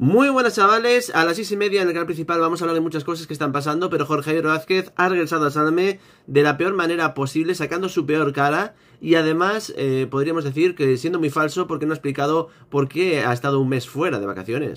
Muy buenas chavales, a las seis y media en el canal principal vamos a hablar de muchas cosas que están pasando, pero Jorge Javier Vázquez ha regresado a Salme de la peor manera posible, sacando su peor cara y además eh, podríamos decir que siendo muy falso porque no ha explicado por qué ha estado un mes fuera de vacaciones.